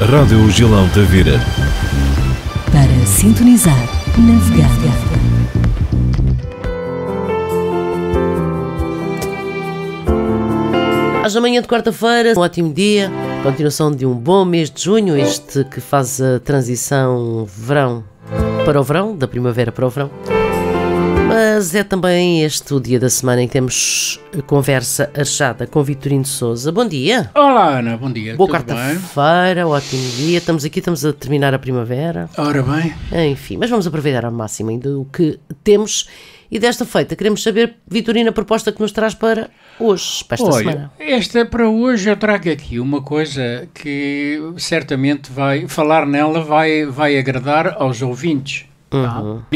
Rádio Gilão Tavira. Para sintonizar, navegada. Às manhã de quarta-feira, um ótimo dia. Continuação de um bom mês de junho, este que faz a transição verão para o verão, da primavera para o verão. Mas é também este o dia da semana em que temos conversa achada com Vitorino Souza. Bom dia. Olá, Ana, bom dia. Boa quarta-feira, ótimo dia. Estamos aqui, estamos a terminar a primavera. Ora bem. Enfim, mas vamos aproveitar ao máximo ainda o que temos. E desta feita, queremos saber, Vitorino, a proposta que nos traz para hoje, para esta Olha, semana. Esta para hoje eu trago aqui uma coisa que certamente vai, falar nela vai, vai agradar aos ouvintes Uhum. Tá?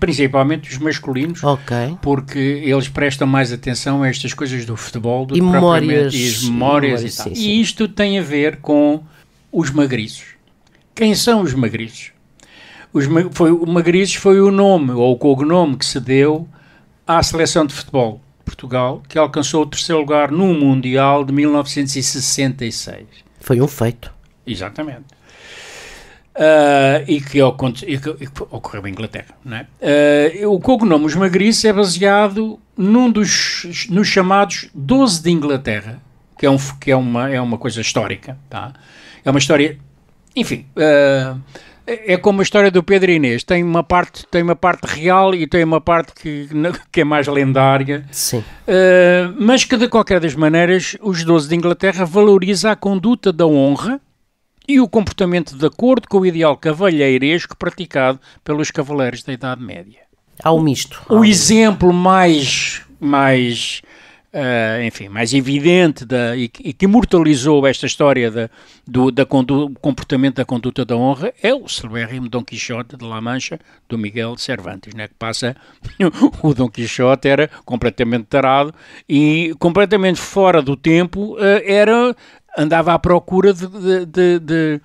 Principalmente os masculinos, okay. porque eles prestam mais atenção a estas coisas do futebol do e memórias, e as memórias, memórias e, tal. Sim, sim. e isto tem a ver com os magriços. Quem são os magriços? Os, foi, o magriços foi o nome ou o cognome que se deu à seleção de futebol de Portugal, que alcançou o terceiro lugar no Mundial de 1966. Foi um feito. Exatamente. Uh, e, que e, que, e que ocorreu em Inglaterra. Não é? uh, o cognome Os é baseado num dos nos chamados 12 de Inglaterra, que é, um, que é, uma, é uma coisa histórica. Tá? É uma história. Enfim. Uh, é como a história do Pedro Inês, tem uma parte, tem uma parte real e tem uma parte que, que é mais lendária. Sim. Uh, mas que de qualquer das maneiras, os 12 de Inglaterra valoriza a conduta da honra, e o comportamento de acordo com o ideal cavalheiresco praticado pelos cavaleiros da Idade Média. Há um misto. O um exemplo mais, mais Uh, enfim, mais evidente da, e, e, que imortalizou esta história da, do da condu, comportamento da conduta da honra é o celebérrimo Dom Quixote de La Mancha, do Miguel Cervantes, né, que passa, o Dom Quixote era completamente tarado e completamente fora do tempo, uh, era andava à procura de, de, de,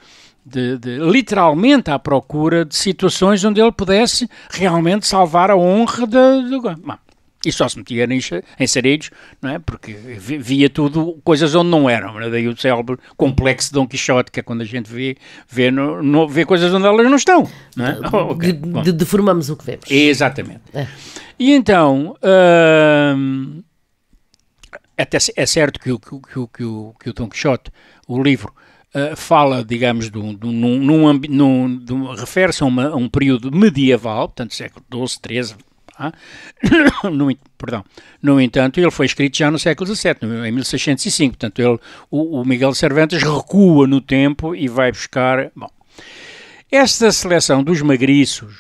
de, de literalmente à procura de situações onde ele pudesse realmente salvar a honra de E só se metia em, em sarilhos, não é? Porque via tudo, coisas onde não eram. Não é? Daí o cérebro complexo de Dom Quixote, que é quando a gente vê, vê, no, no, vê coisas onde elas não estão. Não é? oh, okay, de, de, deformamos o que vemos. Exatamente. É. E então. Hum, até é certo que o, que, o, que, o, que o Dom Quixote, o livro, uh, fala, digamos, de um, de um, num, num, num refere-se a, a, um período medieval, portanto século XII, XIII, ah? no, perdão. No entanto, ele foi escrito já no século XVII, em 1605. Portanto, ele, o, o Miguel Cervantes recua no tempo e vai buscar. Bom, esta seleção dos magriços,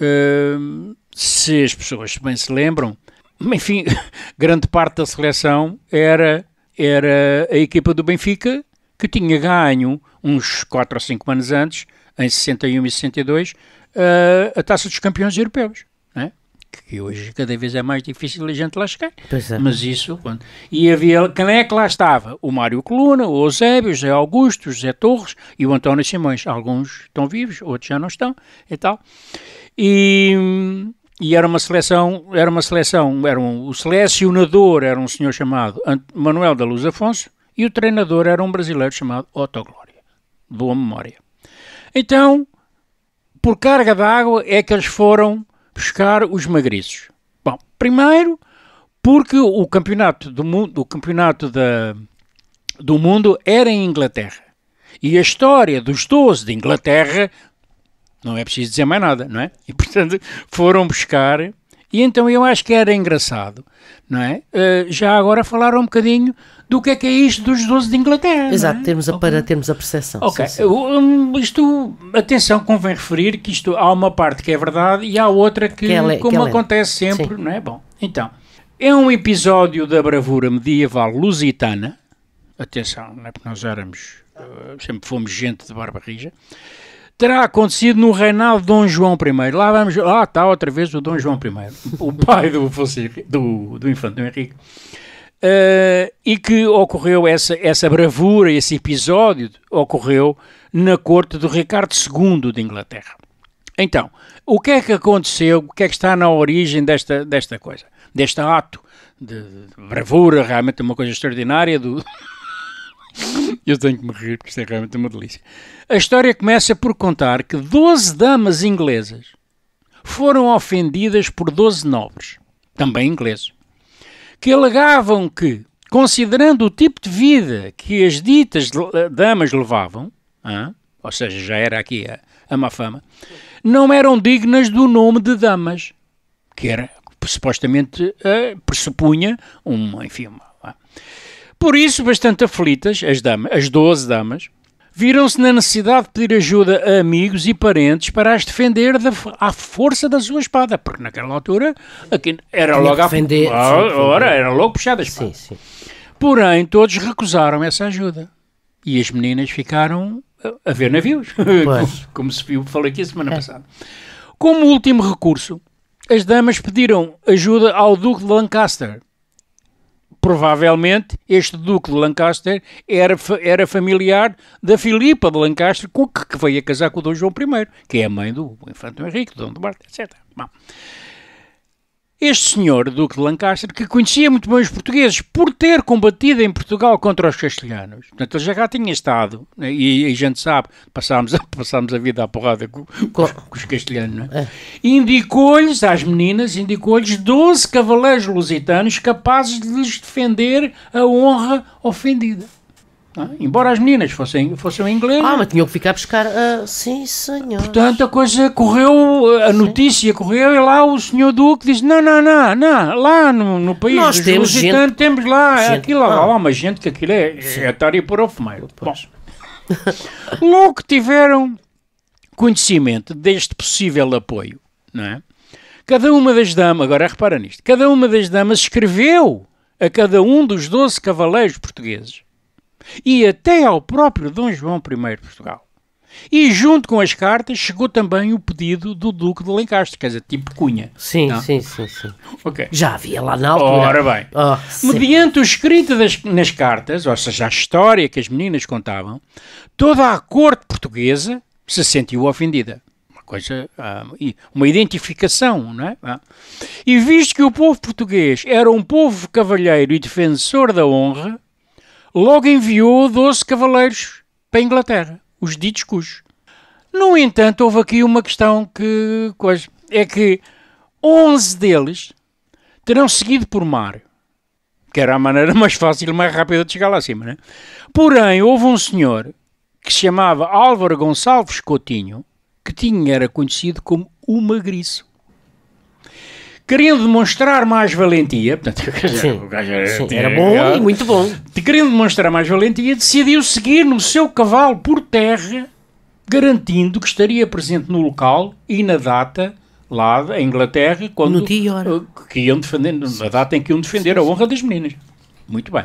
uh, eh, se as pessoas bem se lembram, Hum, enfim, grande parte da seleção era, era a equipa do Benfica, que tinha ganho uns 4 ou 5 anos antes, em 61 e 62, eh, a taça dos campeões europeus. É? Que hoje cada vez é mais difícil a gente lá chegar. É. Mas isso. Quando... E havia. Quem é que lá estava? O Mário Coluna, o Eusébio, o José Augusto, o José Torres e o António Simões. Alguns estão vivos, outros já não estão e tal. E e era uma seleção, era uma seleção, era um, o selecionador era um senhor chamado Manuel da Luz Afonso e o treinador era um brasileiro chamado Otto Glória, boa memória. Então, por carga d'água é que eles foram buscar os magriços. Bom, primeiro porque o campeonato do mundo, o campeonato da, do mundo era em Inglaterra. E a história dos 12 de Inglaterra não é preciso dizer mais nada, não é? E portanto foram buscar. E então eu acho que era engraçado, não é? Uh, já agora falaram um bocadinho do que é que é isto dos 12 de Inglaterra. É? Exato, é? termos a, okay. para termos a percepção. Ok, sim, sim. Hum, isto, atenção, convém referir que isto há uma parte que é verdade e há outra que, que é, como que é acontece sempre, sim. não é? Bom, então, é um episódio da bravura medieval lusitana, atenção, não é? Porque nós éramos, eh, sempre fomos gente de barba rija, terá acontecido no reinado de Dom João I. Lá vamos, lá está outra vez o Dom João I, o pai do, do, do infante Henrique. Uh, e que ocorreu essa, essa bravura, esse episódio ocorreu na corte de Ricardo II de Inglaterra. Então, o que é que aconteceu, o que é que está na origem desta, desta coisa, deste ato de, de bravura, realmente uma coisa extraordinária do, Eu tenho que me rir, porque isto é realmente uma delícia. A história começa por contar que 12 damas inglesas foram ofendidas por 12 nobres, também ingleses, que alegavam que, considerando o tipo de vida que as ditas eh, damas levavam, ou seja, já era aqui a, a má fama, não eram dignas do nome de damas, que era supostamente uh, pressupunha uma, enfim, uma, uh, por isso, bastante aflitas, as, damas, as 12 damas viram-se na necessidade de pedir ajuda a amigos e parentes para as defender da, à força da sua espada, porque naquela altura aqui era logo defender, a, sim, ah, ora, era logo puxada a espada. Sim, sim. Porém, todos recusaram essa ajuda e as meninas ficaram a, a ver navios, como, como se viu, falei aqui a semana é. passada. Como último recurso, as damas pediram ajuda ao Duque de Lancaster, Provavelmente este Duque de Lancaster era, era familiar da Filipa de Lancaster, com que, que veio a casar com o Dom João I, que é a mãe do Infante Henrique, do Dom de Duarte, etc. Bom. Este senhor, Duque de Lancaster, que conhecia muito bem os portugueses por ter combatido em Portugal contra os castelhanos, portanto, ele já cá tinha estado, né, e, e a gente sabe, passámos, passámos a vida à porrada com, com, com os castelhanos, é? É. indicou-lhes, às meninas, indicou-lhes 12 cavaleiros lusitanos capazes de lhes defender a honra ofendida. Ah, embora as meninas fossem, fossem inglesas. Ah, mas tinham que ficar a buscar. Uh, sim, senhor. Portanto, a coisa correu, a sim. notícia correu e lá o senhor Duque disse: não, não, não, não lá no, no país Nós temos gente, temos lá gente, aquilo, ah, lá, lá uma gente que aquilo é, sim. é atar e pôr o fumeiro. logo que tiveram conhecimento deste possível apoio, não é? Cada uma das damas, agora repara nisto, cada uma das damas escreveu a cada um dos 12 cavaleiros portugueses e até ao próprio Dom João I de Portugal. E junto com as cartas chegou também o pedido do Duque de Lencastre, quer dizer, tipo Cunha. Sim, não? É? sim, sim, sim. Okay. Já havia lá na altura. Ora bem. Oh, Mediante o escrito das, nas cartas, ou seja, a história que as meninas contavam, toda a corte portuguesa se sentiu ofendida uma coisa, ah, uma identificação, não é? Ah. E visto que o povo português era um povo cavalheiro e defensor da honra, logo enviou 12 cavaleiros para a Inglaterra, os ditos cujos. No entanto, houve aqui uma questão que coisa, é que 11 deles terão seguido por mar, que era a maneira mais fácil e mais rápida de chegar lá acima, né? Porém, houve um senhor que se chamava Álvaro Gonçalves Coutinho, que tinha era conhecido como o Magriço querendo demonstrar mais valentia, portanto, Sim. o gajo era, Sim. era bom e muito bom. Querendo demonstrar mais valentia, decidiu seguir no seu cavalo por terra, garantindo que estaria presente no local e na data lá da Inglaterra quando no dia, que iam defender, na data em que iam defender a honra das meninas. Muito bem.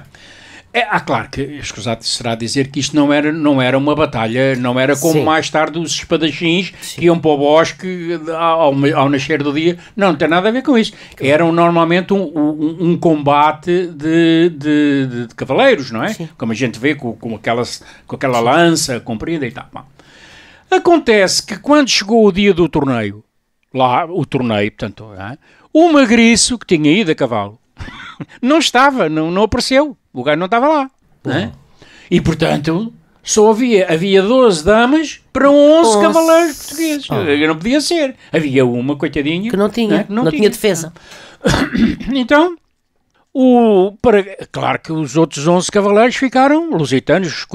É, ah, claro que escusado será dizer que isto não era, não era uma batalha, não era como Sim. mais tarde os espadachins Sim. que iam para o bosque ao, ao, nascer do dia. Não, não tem nada a ver com isso. Era normalmente um, um, um combate de, de, de, de, cavaleiros, não é? Sim. Como a gente vê com, com, aquelas, com aquela lança comprida e tal. Bom. Acontece que quando chegou o dia do torneio, lá o torneio, portanto, é? o magriço que tinha ido a cavalo não estava, não, não apareceu. O gajo não estava lá. Né? E portanto, só havia, havia 12 damas para 11, 11. cavaleiros portugueses. Oh. Não podia ser. Havia uma, coitadinha. Que não tinha, né? que não, não tinha. tinha. defesa. Então, o, para, claro que os outros 11 cavaleiros ficaram lusitanos,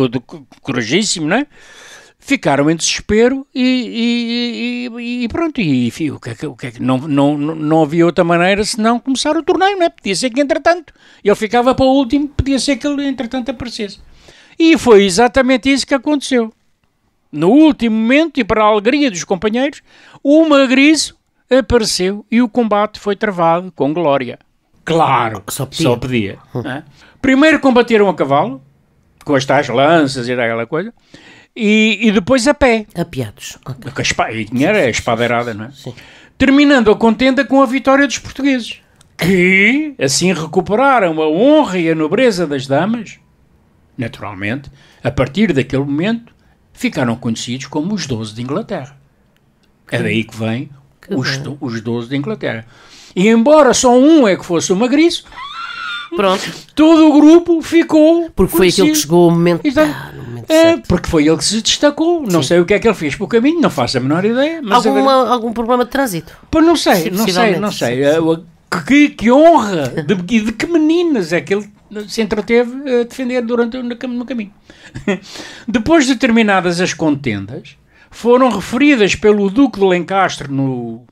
corajíssimo, não é? ficaram em desespero e, e, e pronto, e, e o que, é que, o que, é que não, não, não havia outra maneira senão começar o torneio, não é? Podia ser que entretanto ele ficava para o último, podia ser que ele entretanto aparecesse. E foi exatamente isso que aconteceu. No último momento, e para a alegria dos companheiros, o Magriço apareceu e o combate foi travado com glória. Claro, só podia. Só podia hum. Primeiro combateram a cavalo, com as tais lanças e aquela coisa, e, e depois a pé. Apiados. Okay. A espada, e dinheiro é espadeirada, não é? Sim. Terminando a contenda com a vitória dos portugueses, que assim recuperaram a honra e a nobreza das damas. Naturalmente, a partir daquele momento, ficaram conhecidos como os Doze de Inglaterra. é daí que vem que os, os Doze de Inglaterra. E embora só um é que fosse o magriço, Pronto. Todo o grupo ficou. Porque foi aquele que chegou ao momento. Ah, momento é, porque foi ele que se destacou. Não sei o que é que ele fez pelo caminho, não faço a menor ideia. Mas é agora... Algum problema de trânsito? Pois não sei, não sei, não é, sei. Que, que honra e de, de que meninas é que ele se entreteve a defender durante no caminho. Depois de terminadas as contendas, foram referidas pelo Duque de Lencastre no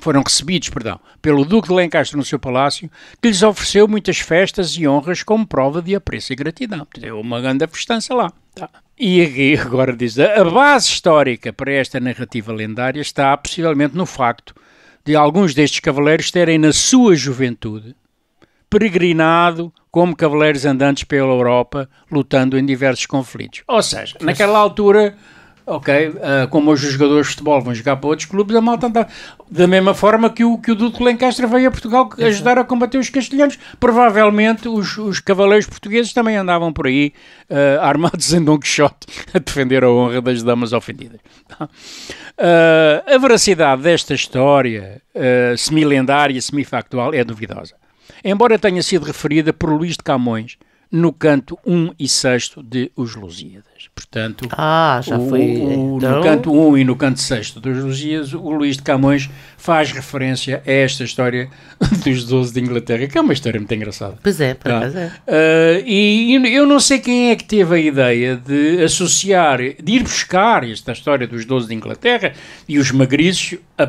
foram recebidos, perdão, pelo Duque de Lancaster no seu palácio, que lhes ofereceu muitas festas e honras como prova de apreço e gratidão. Deu uma grande festança lá. Tá. E aqui agora diz, a base histórica para esta narrativa lendária está possivelmente no facto de alguns destes cavaleiros terem na sua juventude peregrinado como cavaleiros andantes pela Europa, lutando em diversos conflitos. Ou seja, naquela altura ok, uh, como hoje os jogadores de futebol vão jogar para outros clubes, a malta anda da mesma forma que o, que o Duto Lencastre veio a Portugal ajudar a combater os castelhanos. Provavelmente os, os cavaleiros portugueses também andavam por aí uh, armados em Dom Quixote a defender a honra das damas ofendidas. Uh, a veracidade desta história uh, semilendária, semifactual, é duvidosa. Embora tenha sido referida por Luís de Camões, no canto 1 e 6 de Os Lusíadas. Portanto, ah, já o, foi, então... no canto 1 e no canto 6 dos Lusíadas, o Luís de Camões faz referência a esta história dos 12 de Inglaterra, que é uma história muito engraçada. Pois é, por ah, acaso tá? é. Uh, e eu não sei quem é que teve a ideia de associar, de ir buscar esta história dos 12 de Inglaterra e os magriços a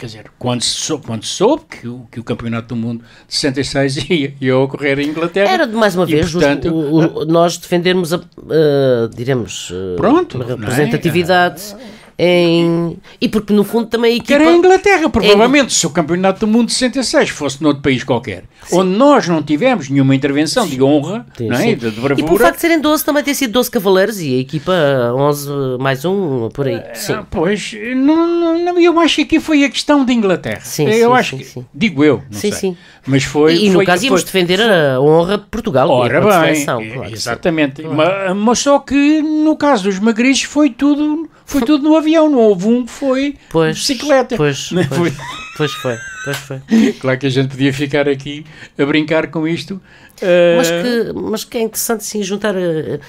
quer dizer, quando soube, quando soube que, o, que o Campeonato do Mundo de 66 ia, ia ocorrer em Inglaterra. Era, de mais uma vez, e, portanto, o, o, nós defendermos, a, uh, diremos, uh, pronto, é? representatividade. É? em. E porque no fundo também a equipa. Era a Inglaterra, provavelmente, é... se o Campeonato do Mundo 66 fosse noutro país qualquer, sim. onde nós não tivemos nenhuma intervenção sim. de honra, sim, não é? De, de bravura. E por facto de serem 12, também ter sido 12 cavaleiros e a equipa 11 mais um, por aí. Ah, sim. Ah, pois, não, não, eu acho que aqui foi a questão da Inglaterra. Sim, eu acho que. Digo eu, não sim, sei. Sim. Mas foi. E, e no foi, caso íamos foi... defender a honra de Portugal. Ora bem, claro, exatamente. Claro. Mas, mas só que no caso dos magris foi tudo foi tudo no avião, não houve um que foi pois, bicicleta. Pois, não, é? pois, foi. pois foi, pois foi. Claro que a gente podia ficar aqui a brincar com isto. Eh, mas, que, mas que é interessante sim juntar eh,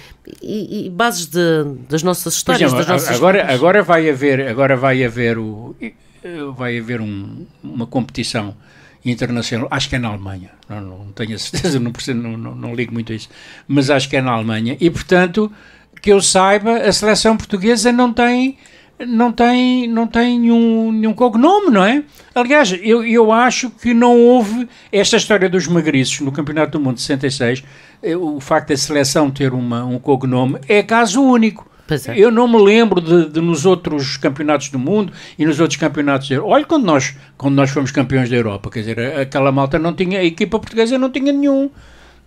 e, e, bases de, das nossas histórias. Exemplo, das nossas agora, agora vai haver, agora vai haver o, vai haver um, uma competição internacional, acho que é na Alemanha, não, não tenho a certeza, não, não, não, não ligo muito a isso, mas acho que é na Alemanha, e portanto que eu saiba, a seleção portuguesa não tem não tem, não tem nenhum, nenhum cognome, não é? Aliás, eu, eu acho que não houve esta história dos magriços no Campeonato do Mundo de 66, eh, o facto da seleção ter uma, um cognome é caso único. É. Eu não me lembro de, de, nos outros campeonatos do mundo e nos outros campeonatos. Olha quando nós, quando nós fomos campeões da Europa, quer dizer, aquela malta não tinha, a equipa portuguesa não tinha nenhum,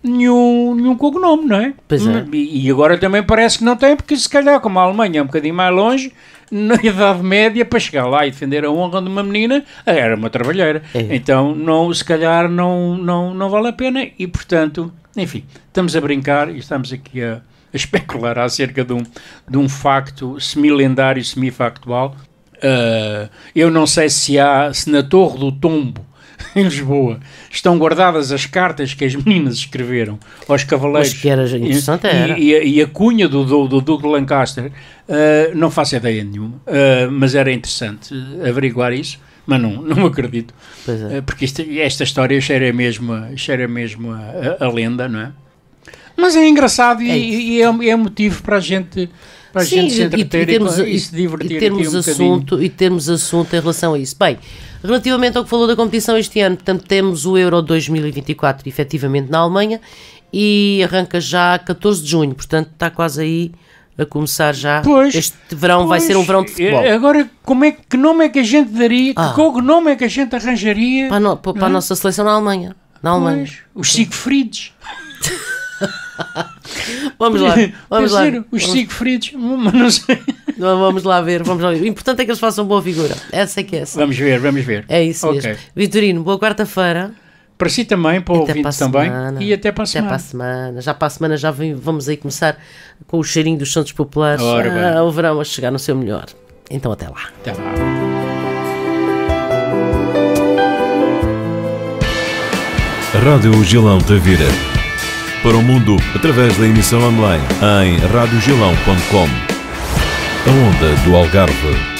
nenhum, nenhum cognome, não é? Pois é. Hum, e agora também parece que não tem, porque se calhar, como a Alemanha é um bocadinho mais longe, na Idade Média, para chegar lá e defender a honra de uma menina, era uma trabalheira. É. Então, não, se calhar, não, não, não vale a pena. E, portanto, enfim, estamos a brincar e estamos aqui a, a especular acerca de um, de um facto semilendário, semifactual. Uh, eu não sei se há, se na Torre do Tombo em Lisboa estão guardadas as cartas que as meninas escreveram aos cavaleiros. Mas que era interessante, e, era. E, e, a cunha do, do, do Duque de Lancaster, uh, não faço ideia nenhuma, uh, mas era interessante averiguar isso, mas não, não acredito. É. Uh, porque isto, esta história cheira mesmo, cheira mesmo a, a, a lenda, não é? Mas é engraçado e é, e é, é motivo para a gente para a gente se entreter e, termos, e, e se divertir. E termos, um assunto, e termos assunto em relação a isso. Bem, relativamente ao que falou da competição este ano, portanto, temos o Euro 2024 efetivamente na Alemanha e arranca já 14 de junho, portanto, está quase aí a começar já. Pois, este verão pois, vai ser um verão de futebol. Agora, como é, que nome é que a gente daria? Ah. Que nome é que a gente arranjaria? Para, no, para, para a é? nossa seleção na Alemanha. Na Alemanha. Pois, os Siegfrieds. vamos lá. Vamos lá. Os cinco fritos, mas não sei. Vamos lá ver, vamos lá ver. O importante é que eles façam boa figura. Essa é que é essa. Vamos ver, vamos ver. É isso okay. mesmo. Vitorino, boa quarta-feira. Para si também, para o até também. Semana. E até para a semana. Até para a semana. Já para a semana já vamos aí começar com o cheirinho dos Santos Populares. Ah, o verão a chegar no seu melhor. Então até lá. Até lá. Rádio Gilão Tavira para o mundo através da emissão online em radiogilão.com. A onda do Algarve.